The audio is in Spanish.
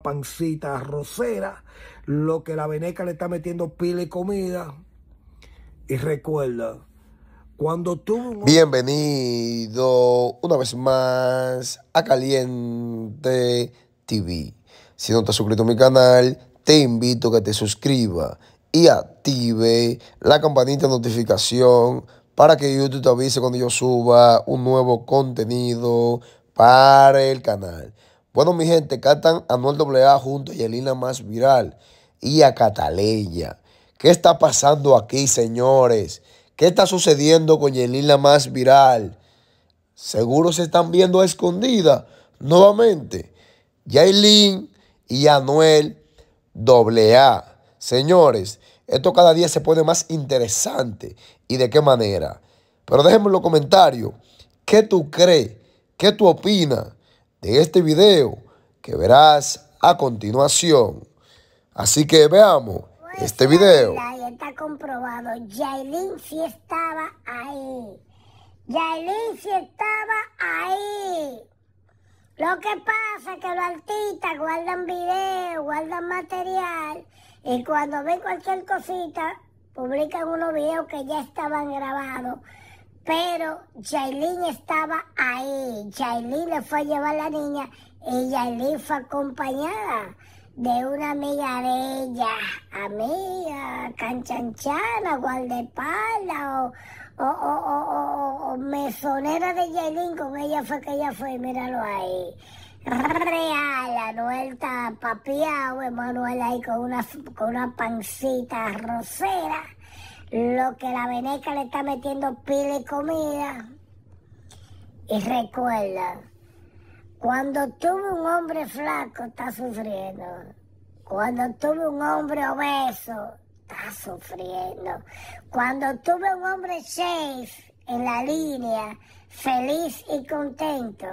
pancita rosera lo que la veneca le está metiendo pile y comida. Y recuerda, cuando tú... Bienvenido una vez más a Caliente TV. Si no te has suscrito a mi canal, te invito a que te suscribas y active la campanita de notificación para que YouTube te avise cuando yo suba un nuevo contenido para el canal. Bueno, mi gente, cantan a Noel AA junto a Yelina Más Viral y a Cataleya. ¿Qué está pasando aquí, señores? ¿Qué está sucediendo con Yelina Más Viral? Seguro se están viendo a escondida nuevamente. Yailin y Anuel AA. Señores, esto cada día se pone más interesante. ¿Y de qué manera? Pero déjenme en los comentarios. ¿Qué tú crees? ¿Qué tú opinas? de este video que verás a continuación. Así que veamos pues este video. Ahí está comprobado. Yailin sí estaba ahí. Yailin sí estaba ahí. Lo que pasa es que los artistas guardan video, guardan material y cuando ven cualquier cosita publican unos videos que ya estaban grabados pero Jailin estaba ahí. Jailin le fue a llevar la niña y Jailin fue acompañada de una amiga de ella, amiga, canchanchana, guardaespaldas o o, mesonera de Jailin, con ella fue que ella fue, míralo ahí. Real, Anuel está papiado, Emanuel ahí con una, con una pancita rosera lo que la veneca le está metiendo pile y comida. Y recuerda, cuando tuve un hombre flaco está sufriendo. Cuando tuve un hombre obeso está sufriendo. Cuando tuve un hombre safe en la línea, feliz y contento